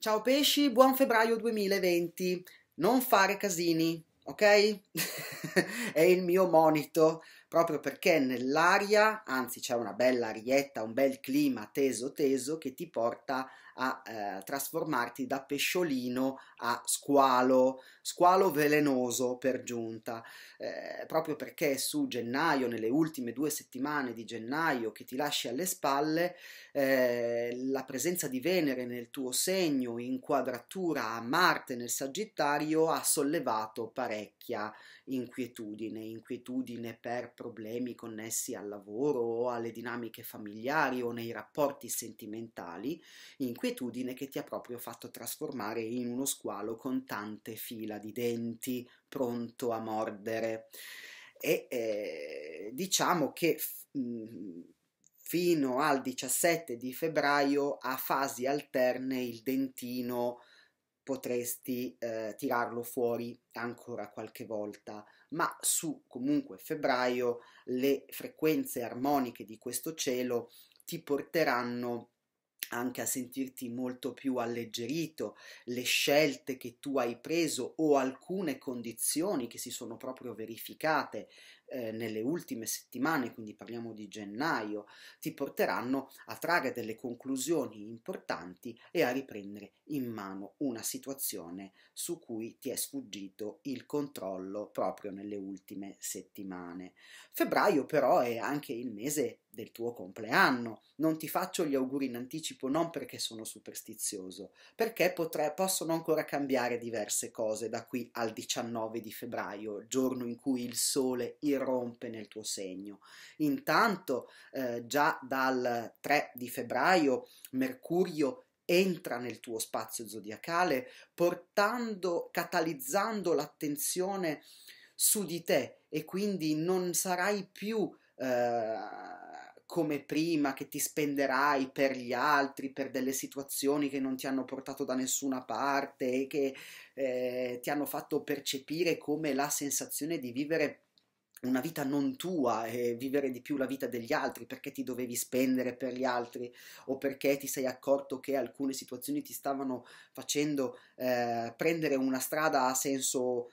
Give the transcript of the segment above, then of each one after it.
Ciao pesci, buon febbraio 2020. Non fare casini, ok? È il mio monito, proprio perché nell'aria, anzi c'è una bella arietta, un bel clima teso teso che ti porta a eh, trasformarti da pesciolino a squalo, squalo velenoso per giunta, eh, proprio perché su gennaio, nelle ultime due settimane di gennaio che ti lasci alle spalle, eh, la presenza di Venere nel tuo segno in quadratura a Marte nel Sagittario ha sollevato parecchia inquietudine, inquietudine per problemi connessi al lavoro o alle dinamiche familiari o nei rapporti sentimentali, in inquietudine che ti ha proprio fatto trasformare in uno squalo con tante fila di denti, pronto a mordere. E eh, diciamo che mh, mm, fino al 17 di febbraio a fasi alterne il dentino potresti eh, tirarlo fuori ancora qualche volta, ma su comunque febbraio le frequenze armoniche di questo cielo ti porteranno a anche a sentirti molto più alleggerito, le scelte che tu hai preso o alcune condizioni che si sono proprio verificate eh, nelle ultime settimane, quindi parliamo di gennaio, ti porteranno a trarre delle conclusioni importanti e a riprendere in mano una situazione su cui ti è sfuggito il controllo proprio nelle ultime settimane. Febbraio però è anche il mese del tuo compleanno. Non ti faccio gli auguri in anticipo non perché sono superstizioso, perché potrei, possono ancora cambiare diverse cose da qui al 19 di febbraio, giorno in cui il sole irrompe nel tuo segno. Intanto eh, già dal 3 di febbraio Mercurio entra nel tuo spazio zodiacale portando, catalizzando l'attenzione su di te e quindi non sarai più eh, come prima, che ti spenderai per gli altri, per delle situazioni che non ti hanno portato da nessuna parte e che eh, ti hanno fatto percepire come la sensazione di vivere una vita non tua e vivere di più la vita degli altri perché ti dovevi spendere per gli altri o perché ti sei accorto che alcune situazioni ti stavano facendo eh, prendere una strada a senso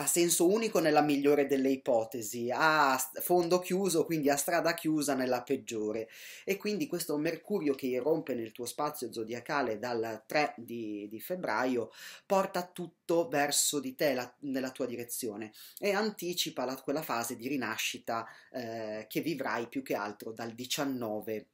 a senso unico nella migliore delle ipotesi, a fondo chiuso, quindi a strada chiusa nella peggiore. E quindi questo Mercurio che irrompe nel tuo spazio zodiacale dal 3 di, di febbraio porta tutto verso di te, la, nella tua direzione, e anticipa la, quella fase di rinascita eh, che vivrai più che altro dal 19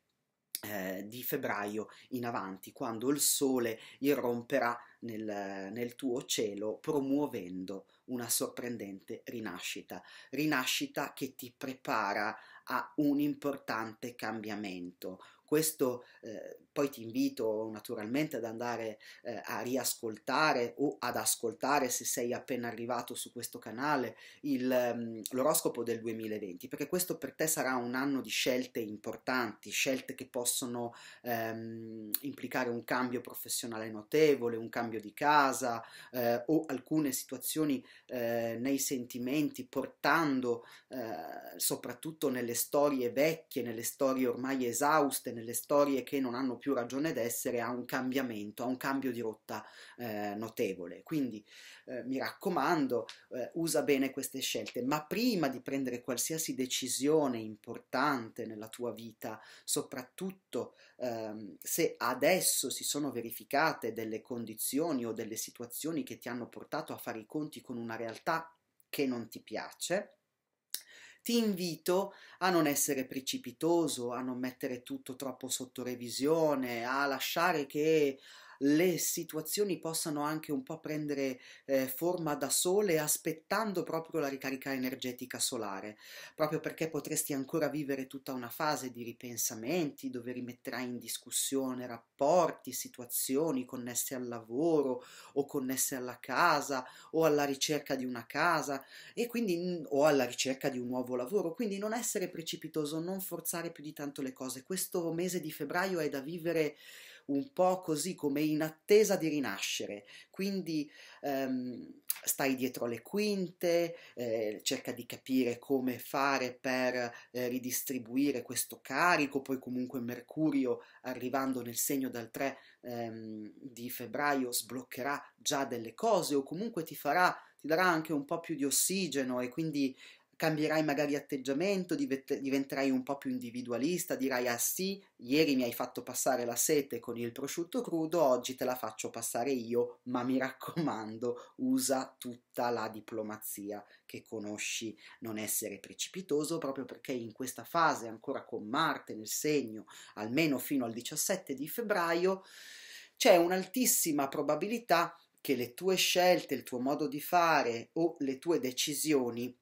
eh, di febbraio in avanti, quando il sole irromperà nel, nel tuo cielo promuovendo una sorprendente rinascita, rinascita che ti prepara a un importante cambiamento. Questo eh, poi ti invito naturalmente ad andare eh, a riascoltare o ad ascoltare se sei appena arrivato su questo canale il, mm, l'oroscopo del 2020, perché questo per te sarà un anno di scelte importanti, scelte che possono ehm, implicare un cambio professionale notevole, un cambio di casa eh, o alcune situazioni eh, nei sentimenti, portando eh, soprattutto nelle storie vecchie, nelle storie ormai esauste, nelle storie che non hanno più più ragione d'essere a un cambiamento, a un cambio di rotta eh, notevole. Quindi eh, mi raccomando, eh, usa bene queste scelte, ma prima di prendere qualsiasi decisione importante nella tua vita, soprattutto ehm, se adesso si sono verificate delle condizioni o delle situazioni che ti hanno portato a fare i conti con una realtà che non ti piace, ti invito a non essere precipitoso, a non mettere tutto troppo sotto revisione, a lasciare che le situazioni possano anche un po' prendere eh, forma da sole aspettando proprio la ricarica energetica solare, proprio perché potresti ancora vivere tutta una fase di ripensamenti dove rimetterai in discussione rapporti, situazioni connesse al lavoro o connesse alla casa o alla ricerca di una casa e quindi o alla ricerca di un nuovo lavoro, quindi non essere precipitoso, non forzare più di tanto le cose. Questo mese di febbraio è da vivere un po' così come in attesa di rinascere, quindi ehm, stai dietro le quinte, eh, cerca di capire come fare per eh, ridistribuire questo carico, poi comunque Mercurio arrivando nel segno dal 3 ehm, di febbraio sbloccherà già delle cose o comunque ti farà ti darà anche un po' più di ossigeno e quindi cambierai magari atteggiamento, diventerai un po' più individualista, dirai ah sì, ieri mi hai fatto passare la sete con il prosciutto crudo, oggi te la faccio passare io, ma mi raccomando, usa tutta la diplomazia che conosci, non essere precipitoso proprio perché in questa fase ancora con Marte nel segno, almeno fino al 17 di febbraio, c'è un'altissima probabilità che le tue scelte, il tuo modo di fare o le tue decisioni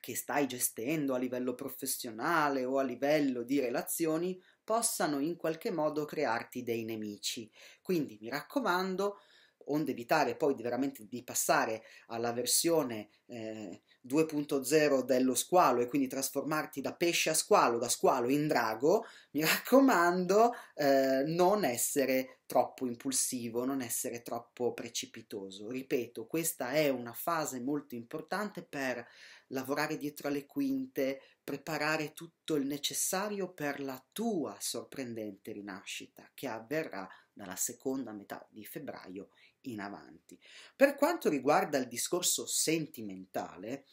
che stai gestendo a livello professionale o a livello di relazioni possano in qualche modo crearti dei nemici. Quindi mi raccomando, onde evitare poi di veramente di passare alla versione eh, 2.0 dello squalo e quindi trasformarti da pesce a squalo, da squalo in drago, mi raccomando, eh, non essere troppo impulsivo, non essere troppo precipitoso. Ripeto, questa è una fase molto importante per lavorare dietro alle quinte, preparare tutto il necessario per la tua sorprendente rinascita che avverrà dalla seconda metà di febbraio in avanti. Per quanto riguarda il discorso sentimentale,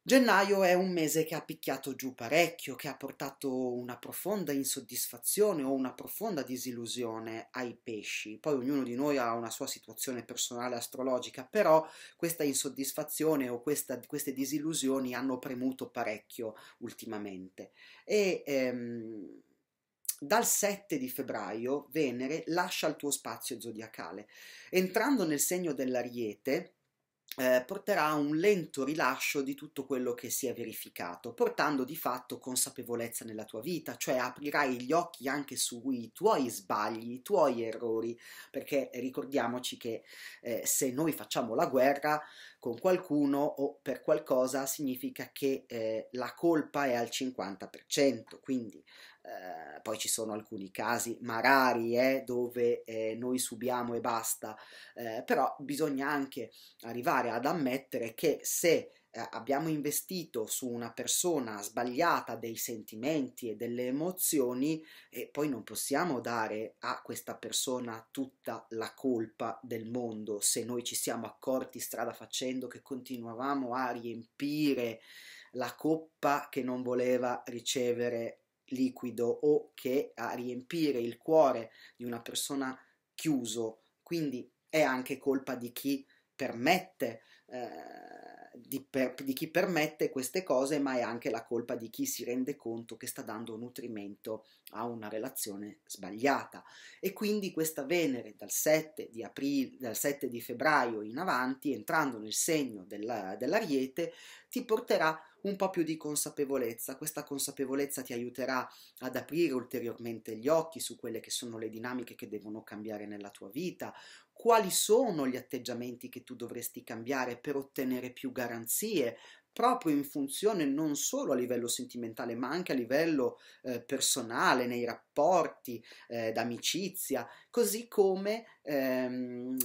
Gennaio è un mese che ha picchiato giù parecchio, che ha portato una profonda insoddisfazione o una profonda disillusione ai pesci. Poi ognuno di noi ha una sua situazione personale astrologica, però questa insoddisfazione o questa, queste disillusioni hanno premuto parecchio ultimamente. E, ehm, dal 7 di febbraio Venere lascia il tuo spazio zodiacale. Entrando nel segno dell'ariete, eh, porterà a un lento rilascio di tutto quello che si è verificato, portando di fatto consapevolezza nella tua vita, cioè aprirai gli occhi anche sui tuoi sbagli, i tuoi errori, perché ricordiamoci che eh, se noi facciamo la guerra con qualcuno o per qualcosa significa che eh, la colpa è al 50%, quindi eh, poi ci sono alcuni casi, ma rari, eh, dove eh, noi subiamo e basta, eh, però bisogna anche arrivare ad ammettere che se eh, abbiamo investito su una persona sbagliata dei sentimenti e delle emozioni e poi non possiamo dare a questa persona tutta la colpa del mondo se noi ci siamo accorti strada facendo che continuavamo a riempire la coppa che non voleva ricevere liquido o che a riempire il cuore di una persona chiuso quindi è anche colpa di chi permette eh, di, per, di, chi permette queste cose, ma è anche la colpa di chi si rende conto che sta dando nutrimento a una relazione sbagliata. E quindi questa Venere dal 7 di, aprile, dal 7 di febbraio in avanti, entrando nel segno della, dell'ariete, ti porterà a un po' più di consapevolezza. Questa consapevolezza ti aiuterà ad aprire ulteriormente gli occhi su quelle che sono le dinamiche che devono cambiare nella tua vita, quali sono gli atteggiamenti che tu dovresti cambiare per ottenere più garanzie, proprio in funzione non solo a livello sentimentale, ma anche a livello eh, personale, nei rapporti eh, d'amicizia, così come ehm,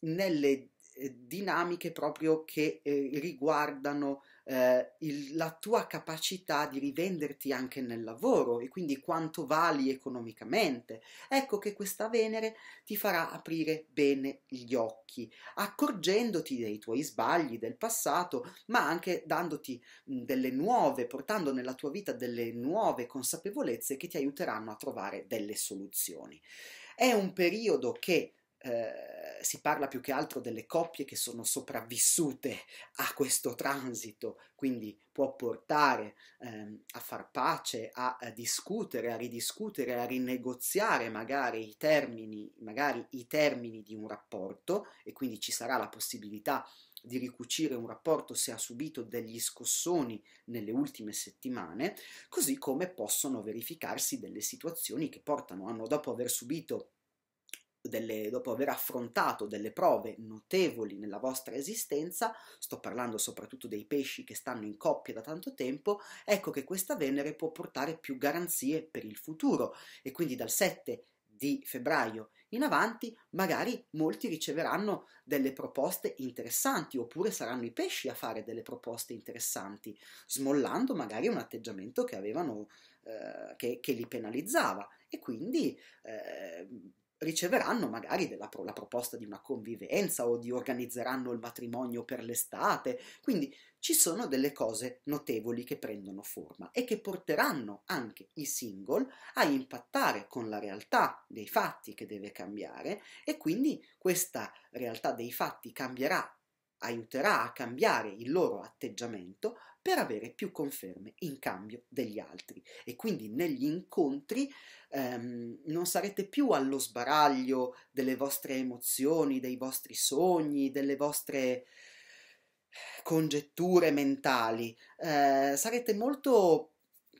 nelle eh, dinamiche proprio che eh, riguardano eh, il, la tua capacità di rivenderti anche nel lavoro e quindi quanto vali economicamente. Ecco che questa Venere ti farà aprire bene gli occhi, accorgendoti dei tuoi sbagli del passato, ma anche dandoti mh, delle nuove, portando nella tua vita delle nuove consapevolezze che ti aiuteranno a trovare delle soluzioni. È un periodo che eh, si parla più che altro delle coppie che sono sopravvissute a questo transito, quindi può portare ehm, a far pace, a, a, discutere, a ridiscutere, a rinegoziare magari i, termini, magari i termini di un rapporto e quindi ci sarà la possibilità di ricucire un rapporto se ha subito degli scossoni nelle ultime settimane, così come possono verificarsi delle situazioni che portano, hanno dopo aver subito delle, dopo aver affrontato delle prove notevoli nella vostra esistenza, sto parlando soprattutto dei pesci che stanno in coppia da tanto tempo, ecco che questa Venere può portare più garanzie per il futuro e quindi dal 7 di febbraio in avanti magari molti riceveranno delle proposte interessanti oppure saranno i pesci a fare delle proposte interessanti, smollando magari un atteggiamento che avevano eh, che, che, li penalizzava e quindi eh, riceveranno magari della, la proposta di una convivenza o di organizzeranno il matrimonio per l'estate. Quindi ci sono delle cose notevoli che prendono forma e che porteranno anche i single a impattare con la realtà dei fatti che deve cambiare e quindi questa realtà dei fatti cambierà aiuterà a cambiare il loro atteggiamento per avere più conferme in cambio degli altri e quindi negli incontri ehm, non sarete più allo sbaraglio delle vostre emozioni, dei vostri sogni, delle vostre congetture mentali, eh, sarete molto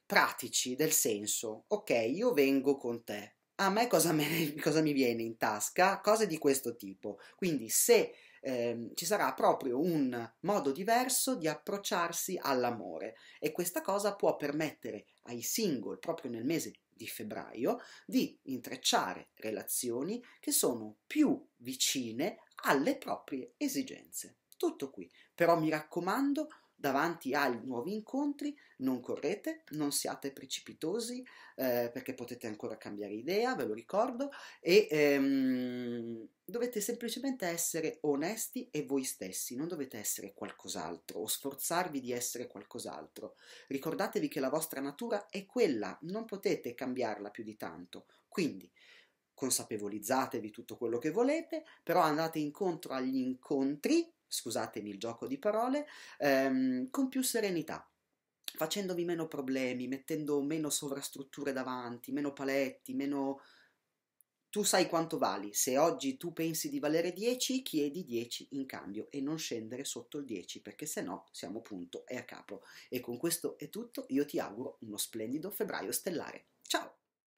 pratici del senso, ok, io vengo con te, a me cosa, me cosa, mi viene in tasca? Cose di questo tipo. Quindi se eh, ci sarà proprio un modo diverso di approcciarsi all'amore e questa cosa può permettere ai single, proprio nel mese di febbraio, di intrecciare relazioni che sono più vicine alle proprie esigenze. Tutto qui, però mi raccomando, davanti ai nuovi incontri, non correte, non siate precipitosi eh, perché potete ancora cambiare idea, ve lo ricordo, e ehm, dovete semplicemente essere onesti e voi stessi, non dovete essere qualcos'altro o sforzarvi di essere qualcos'altro. Ricordatevi che la vostra natura è quella, non potete cambiarla più di tanto. Quindi, consapevolizzatevi tutto quello che volete, però andate incontro agli incontri scusatemi il gioco di parole, ehm, con più serenità facendovi meno problemi, mettendo meno sovrastrutture davanti, meno paletti, meno... Tu sai quanto vali, se oggi tu pensi di valere 10, chiedi 10 in cambio e non scendere sotto il 10 perché se no siamo punto e a capo. E con questo è tutto, io ti auguro uno splendido febbraio stellare. Ciao!